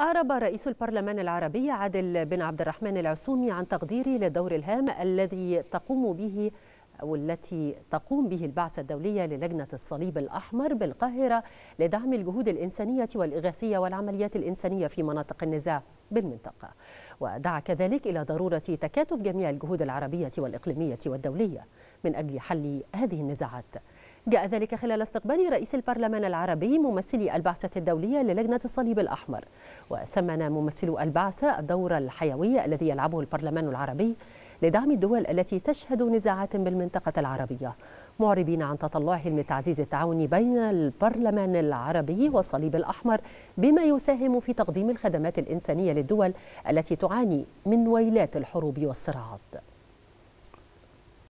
أعرب رئيس البرلمان العربي عادل بن عبد الرحمن العسومي عن تقديره للدور الهام الذي تقوم به والتي تقوم به البعثة الدولية للجنة الصليب الأحمر بالقاهرة لدعم الجهود الإنسانية والإغاثية والعمليات الإنسانية في مناطق النزاع بالمنطقة ودعا كذلك إلى ضرورة تكاتف جميع الجهود العربية والإقليمية والدولية من أجل حل هذه النزاعات جاء ذلك خلال استقبال رئيس البرلمان العربي ممثلي البعثة الدولية للجنة الصليب الأحمر وثمن ممثل البعثة الدور الحيوي الذي يلعبه البرلمان العربي لدعم الدول التي تشهد نزاعات بالمنطقة العربية معربين عن تطلعهم لتعزيز التعاون بين البرلمان العربي والصليب الأحمر بما يساهم في تقديم الخدمات الإنسانية للدول التي تعاني من ويلات الحروب والصراعات